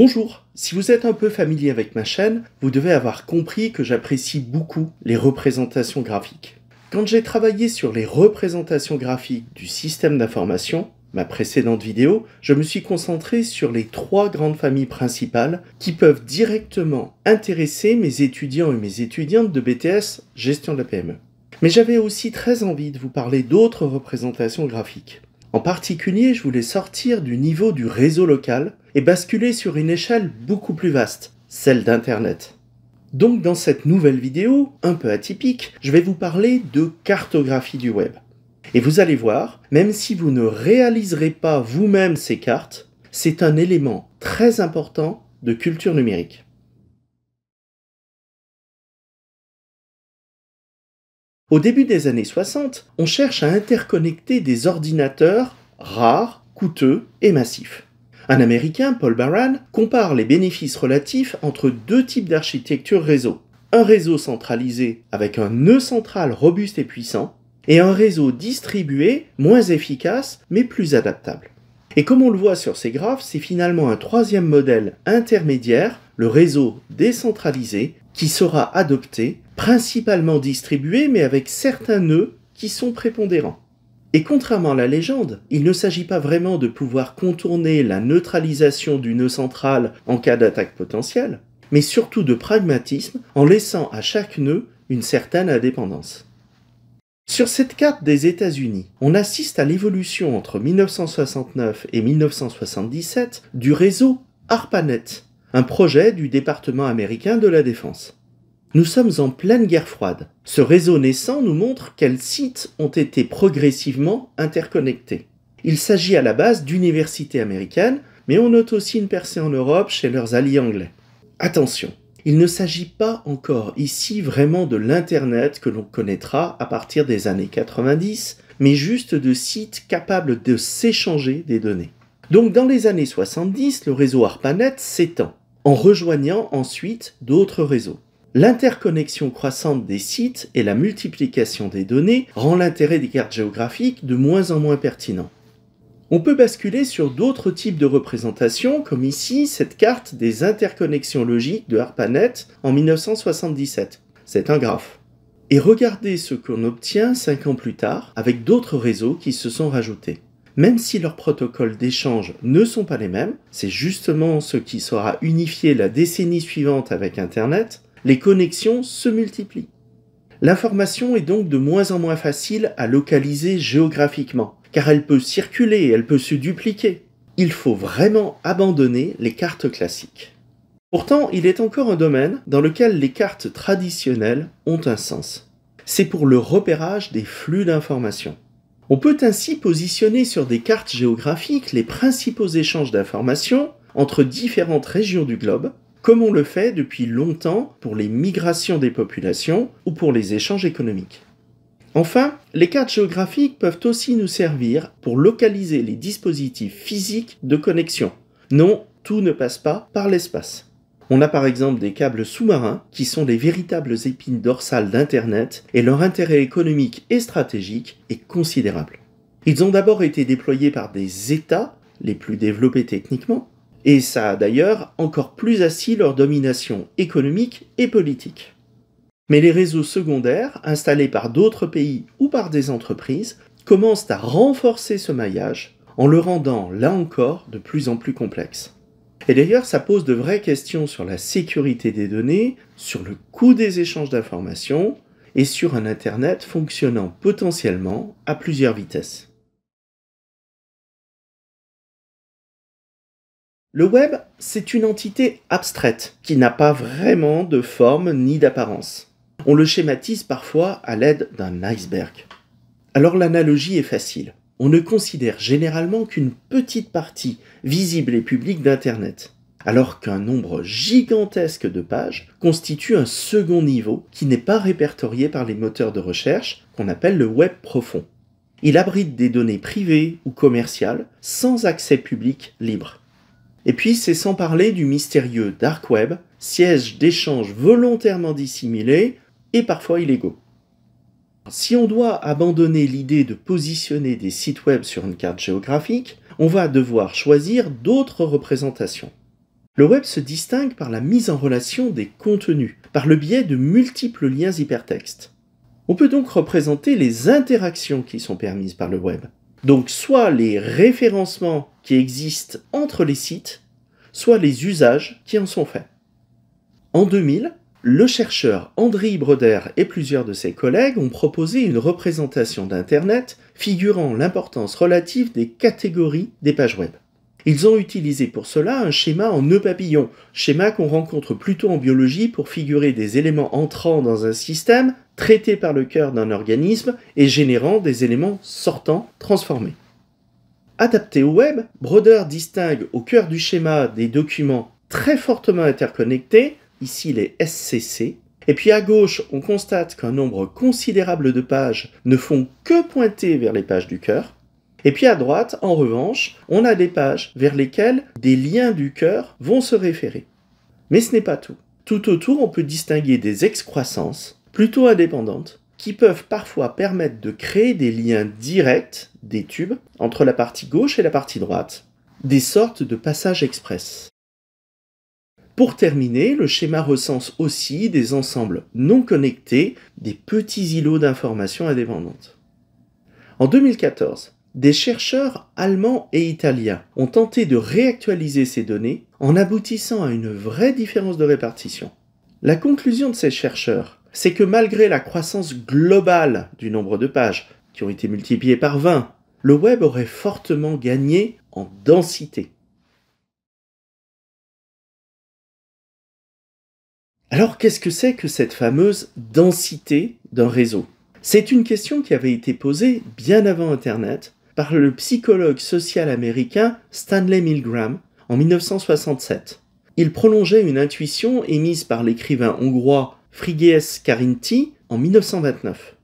Bonjour Si vous êtes un peu familier avec ma chaîne, vous devez avoir compris que j'apprécie beaucoup les représentations graphiques. Quand j'ai travaillé sur les représentations graphiques du système d'information, ma précédente vidéo, je me suis concentré sur les trois grandes familles principales qui peuvent directement intéresser mes étudiants et mes étudiantes de BTS gestion de la PME. Mais j'avais aussi très envie de vous parler d'autres représentations graphiques. En particulier, je voulais sortir du niveau du réseau local et basculer sur une échelle beaucoup plus vaste, celle d'Internet. Donc dans cette nouvelle vidéo, un peu atypique, je vais vous parler de cartographie du web. Et vous allez voir, même si vous ne réaliserez pas vous-même ces cartes, c'est un élément très important de culture numérique. Au début des années 60, on cherche à interconnecter des ordinateurs rares, coûteux et massifs. Un Américain, Paul Baran, compare les bénéfices relatifs entre deux types d'architecture réseau. Un réseau centralisé avec un nœud central robuste et puissant, et un réseau distribué, moins efficace, mais plus adaptable. Et comme on le voit sur ces graphes, c'est finalement un troisième modèle intermédiaire, le réseau décentralisé, qui sera adopté, principalement distribué, mais avec certains nœuds qui sont prépondérants. Et contrairement à la légende, il ne s'agit pas vraiment de pouvoir contourner la neutralisation du nœud central en cas d'attaque potentielle, mais surtout de pragmatisme en laissant à chaque nœud une certaine indépendance. Sur cette carte des États-Unis, on assiste à l'évolution entre 1969 et 1977 du réseau ARPANET, un projet du département américain de la défense. Nous sommes en pleine guerre froide. Ce réseau naissant nous montre quels sites ont été progressivement interconnectés. Il s'agit à la base d'universités américaines, mais on note aussi une percée en Europe chez leurs alliés anglais. Attention, il ne s'agit pas encore ici vraiment de l'Internet que l'on connaîtra à partir des années 90, mais juste de sites capables de s'échanger des données. Donc dans les années 70, le réseau ARPANET s'étend, en rejoignant ensuite d'autres réseaux. L'interconnexion croissante des sites et la multiplication des données rend l'intérêt des cartes géographiques de moins en moins pertinent. On peut basculer sur d'autres types de représentations, comme ici cette carte des interconnexions logiques de ARPANET en 1977. C'est un graphe. Et regardez ce qu'on obtient 5 ans plus tard avec d'autres réseaux qui se sont rajoutés. Même si leurs protocoles d'échange ne sont pas les mêmes, c'est justement ce qui sera unifié la décennie suivante avec Internet, les connexions se multiplient. L'information est donc de moins en moins facile à localiser géographiquement, car elle peut circuler, elle peut se dupliquer. Il faut vraiment abandonner les cartes classiques. Pourtant, il est encore un domaine dans lequel les cartes traditionnelles ont un sens. C'est pour le repérage des flux d'informations. On peut ainsi positionner sur des cartes géographiques les principaux échanges d'informations entre différentes régions du globe comme on le fait depuis longtemps pour les migrations des populations ou pour les échanges économiques. Enfin, les cartes géographiques peuvent aussi nous servir pour localiser les dispositifs physiques de connexion. Non, tout ne passe pas par l'espace. On a par exemple des câbles sous-marins qui sont les véritables épines dorsales d'Internet et leur intérêt économique et stratégique est considérable. Ils ont d'abord été déployés par des États, les plus développés techniquement, et ça a d'ailleurs encore plus assis leur domination économique et politique. Mais les réseaux secondaires, installés par d'autres pays ou par des entreprises, commencent à renforcer ce maillage en le rendant, là encore, de plus en plus complexe. Et d'ailleurs, ça pose de vraies questions sur la sécurité des données, sur le coût des échanges d'informations et sur un Internet fonctionnant potentiellement à plusieurs vitesses. Le web, c'est une entité abstraite qui n'a pas vraiment de forme ni d'apparence. On le schématise parfois à l'aide d'un iceberg. Alors l'analogie est facile. On ne considère généralement qu'une petite partie visible et publique d'Internet, alors qu'un nombre gigantesque de pages constitue un second niveau qui n'est pas répertorié par les moteurs de recherche qu'on appelle le web profond. Il abrite des données privées ou commerciales sans accès public libre. Et puis c'est sans parler du mystérieux Dark Web, siège d'échanges volontairement dissimulés et parfois illégaux. Si on doit abandonner l'idée de positionner des sites web sur une carte géographique, on va devoir choisir d'autres représentations. Le web se distingue par la mise en relation des contenus, par le biais de multiples liens hypertextes. On peut donc représenter les interactions qui sont permises par le web. Donc soit les référencements qui existent entre les sites, soit les usages qui en sont faits. En 2000, le chercheur André Broder et plusieurs de ses collègues ont proposé une représentation d'Internet figurant l'importance relative des catégories des pages web. Ils ont utilisé pour cela un schéma en nœud papillon, schéma qu'on rencontre plutôt en biologie pour figurer des éléments entrant dans un système traité par le cœur d'un organisme et générant des éléments sortants transformés. Adapté au web, Broder distingue au cœur du schéma des documents très fortement interconnectés, ici les SCC, et puis à gauche, on constate qu'un nombre considérable de pages ne font que pointer vers les pages du cœur. Et puis à droite, en revanche, on a des pages vers lesquelles des liens du cœur vont se référer. Mais ce n'est pas tout. Tout autour, on peut distinguer des excroissances, plutôt indépendantes, qui peuvent parfois permettre de créer des liens directs des tubes entre la partie gauche et la partie droite, des sortes de passages express. Pour terminer, le schéma recense aussi des ensembles non connectés, des petits îlots d'informations indépendantes. En 2014, des chercheurs allemands et italiens ont tenté de réactualiser ces données en aboutissant à une vraie différence de répartition. La conclusion de ces chercheurs c'est que malgré la croissance globale du nombre de pages, qui ont été multipliées par 20, le web aurait fortement gagné en densité. Alors qu'est-ce que c'est que cette fameuse densité d'un réseau C'est une question qui avait été posée bien avant Internet par le psychologue social américain Stanley Milgram en 1967. Il prolongeait une intuition émise par l'écrivain hongrois Frigyes Carinti en 1929.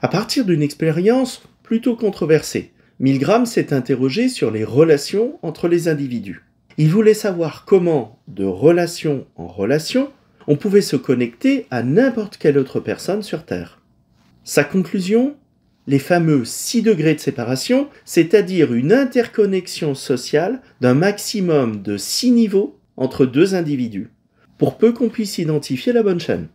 À partir d'une expérience plutôt controversée, Milgram s'est interrogé sur les relations entre les individus. Il voulait savoir comment, de relation en relation, on pouvait se connecter à n'importe quelle autre personne sur Terre. Sa conclusion Les fameux 6 degrés de séparation, c'est-à-dire une interconnexion sociale d'un maximum de 6 niveaux entre deux individus, pour peu qu'on puisse identifier la bonne chaîne.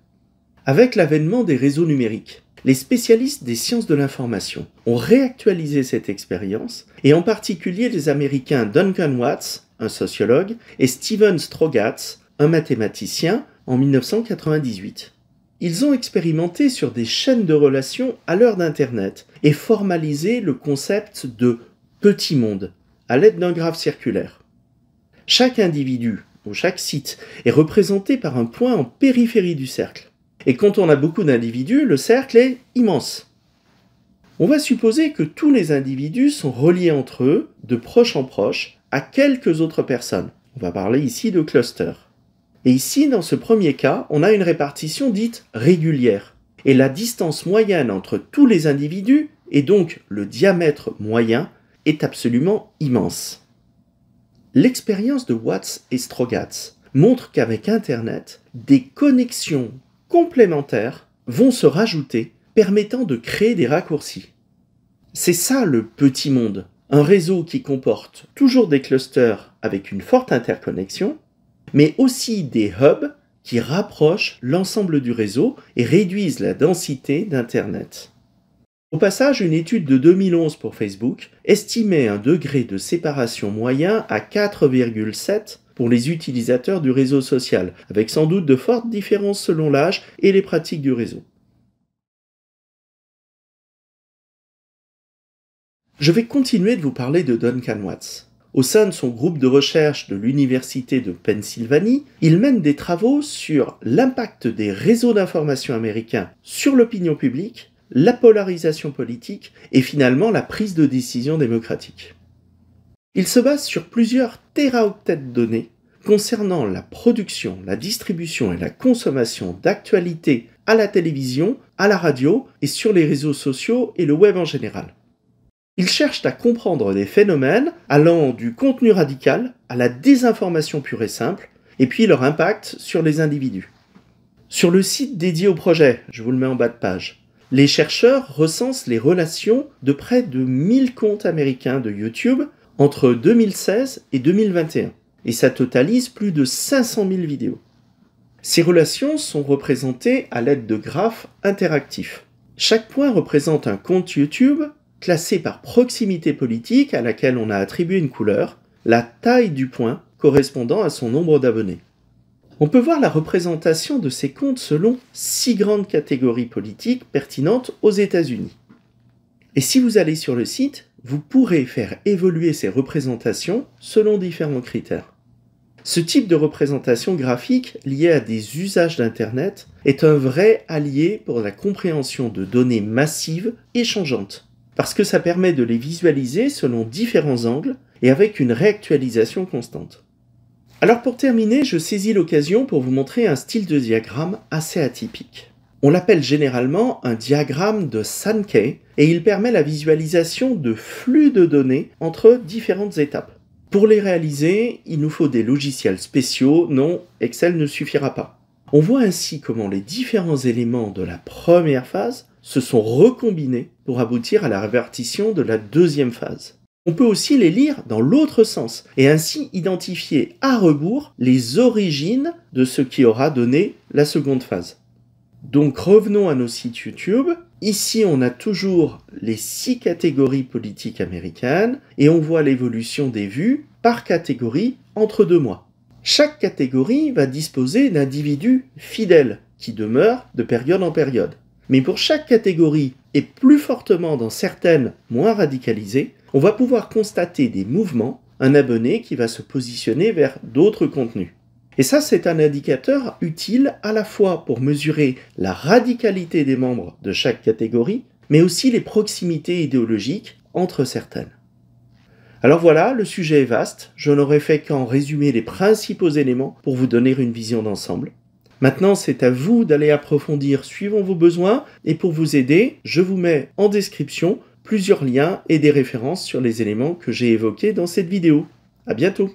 Avec l'avènement des réseaux numériques, les spécialistes des sciences de l'information ont réactualisé cette expérience, et en particulier les Américains Duncan Watts, un sociologue, et Steven Strogatz, un mathématicien, en 1998. Ils ont expérimenté sur des chaînes de relations à l'heure d'Internet et formalisé le concept de petit monde à l'aide d'un graphe circulaire. Chaque individu ou chaque site est représenté par un point en périphérie du cercle. Et quand on a beaucoup d'individus, le cercle est immense. On va supposer que tous les individus sont reliés entre eux, de proche en proche, à quelques autres personnes. On va parler ici de cluster. Et ici, dans ce premier cas, on a une répartition dite régulière. Et la distance moyenne entre tous les individus, et donc le diamètre moyen, est absolument immense. L'expérience de Watts et Strogatz montre qu'avec Internet, des connexions complémentaires vont se rajouter, permettant de créer des raccourcis. C'est ça le petit monde, un réseau qui comporte toujours des clusters avec une forte interconnexion, mais aussi des hubs qui rapprochent l'ensemble du réseau et réduisent la densité d'Internet. Au passage, une étude de 2011 pour Facebook estimait un degré de séparation moyen à 4,7 pour les utilisateurs du réseau social, avec sans doute de fortes différences selon l'âge et les pratiques du réseau. Je vais continuer de vous parler de Duncan Watts. Au sein de son groupe de recherche de l'Université de Pennsylvanie, il mène des travaux sur l'impact des réseaux d'information américains sur l'opinion publique, la polarisation politique et finalement la prise de décision démocratique. Il se base sur plusieurs téraoctets de données concernant la production, la distribution et la consommation d'actualités à la télévision, à la radio et sur les réseaux sociaux et le web en général. Ils cherchent à comprendre des phénomènes allant du contenu radical à la désinformation pure et simple, et puis leur impact sur les individus. Sur le site dédié au projet, je vous le mets en bas de page, les chercheurs recensent les relations de près de 1000 comptes américains de YouTube entre 2016 et 2021, et ça totalise plus de 500 000 vidéos. Ces relations sont représentées à l'aide de graphes interactifs. Chaque point représente un compte YouTube classé par proximité politique à laquelle on a attribué une couleur, la taille du point correspondant à son nombre d'abonnés. On peut voir la représentation de ces comptes selon six grandes catégories politiques pertinentes aux États-Unis. Et si vous allez sur le site, vous pourrez faire évoluer ces représentations selon différents critères. Ce type de représentation graphique liée à des usages d'Internet est un vrai allié pour la compréhension de données massives et changeantes, parce que ça permet de les visualiser selon différents angles et avec une réactualisation constante. Alors pour terminer, je saisis l'occasion pour vous montrer un style de diagramme assez atypique. On l'appelle généralement un diagramme de Sankey et il permet la visualisation de flux de données entre différentes étapes. Pour les réaliser, il nous faut des logiciels spéciaux, non, Excel ne suffira pas. On voit ainsi comment les différents éléments de la première phase se sont recombinés pour aboutir à la répartition de la deuxième phase. On peut aussi les lire dans l'autre sens et ainsi identifier à rebours les origines de ce qui aura donné la seconde phase. Donc revenons à nos sites YouTube. Ici, on a toujours les six catégories politiques américaines et on voit l'évolution des vues par catégorie entre deux mois. Chaque catégorie va disposer d'individus fidèles qui demeurent de période en période. Mais pour chaque catégorie, et plus fortement dans certaines moins radicalisées, on va pouvoir constater des mouvements, un abonné qui va se positionner vers d'autres contenus. Et ça, c'est un indicateur utile à la fois pour mesurer la radicalité des membres de chaque catégorie, mais aussi les proximités idéologiques entre certaines. Alors voilà, le sujet est vaste, je n'aurais fait qu'en résumer les principaux éléments pour vous donner une vision d'ensemble. Maintenant, c'est à vous d'aller approfondir suivant vos besoins, et pour vous aider, je vous mets en description plusieurs liens et des références sur les éléments que j'ai évoqués dans cette vidéo. À bientôt!